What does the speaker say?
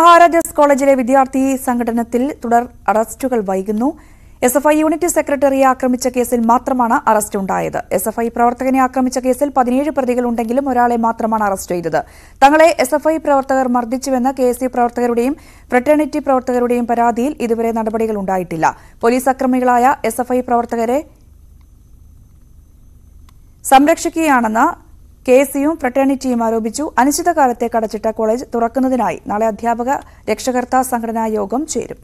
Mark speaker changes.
Speaker 1: മഹാരാജാസ് കോളേജിലെ വിദ്യാർത്ഥി സംഘടനത്തിൽ തുടർ അറസ്റ്റുകൾ വൈകുന്നു എസ് എഫ് ഐ യൂണിറ്റ് സെക്രട്ടറിയെ ആക്രമിച്ച കേസിൽ മാത്രമാണ് അറസ്റ്റ് ഉണ്ടായത് എസ് എഫ് ഐ പ്രവർത്തകനെ ആക്രമിച്ച കേസിൽ പതിനേഴ് പ്രതികളുണ്ടെങ്കിലും ഒരാളെ മാത്രമാണ് അറസ്റ്റ് ചെയ്തത് തങ്ങളെ എസ് എഫ് ഐ പ്രവർത്തകർ മർദ്ദിച്ചുവെന്ന കെ എസ് യു പ്രവർത്തകരുടെയും ഫ്രട്ടേണിറ്റി പ്രവർത്തകരുടെയും പരാതിയിൽ ഇതുവരെ നടപടികൾ ഉണ്ടായിട്ടില്ല പോലീസ് അക്രമികളായ എസ് എഫ് ഐ പ്രവർത്തകരെ സംരക്ഷിക്കുകയാണെന്ന് കെഎസ്യുവും ഫ്രട്ടേണിറ്റിയും ആരോപിച്ചു അനിശ്ചിതകാലത്തേക്ക് അടച്ചിട്ട കോളേജ് തുറക്കുന്നതിനായി നാളെ അധ്യാപക രക്ഷകർത്താ സംഘടനാ യോഗം ചേരും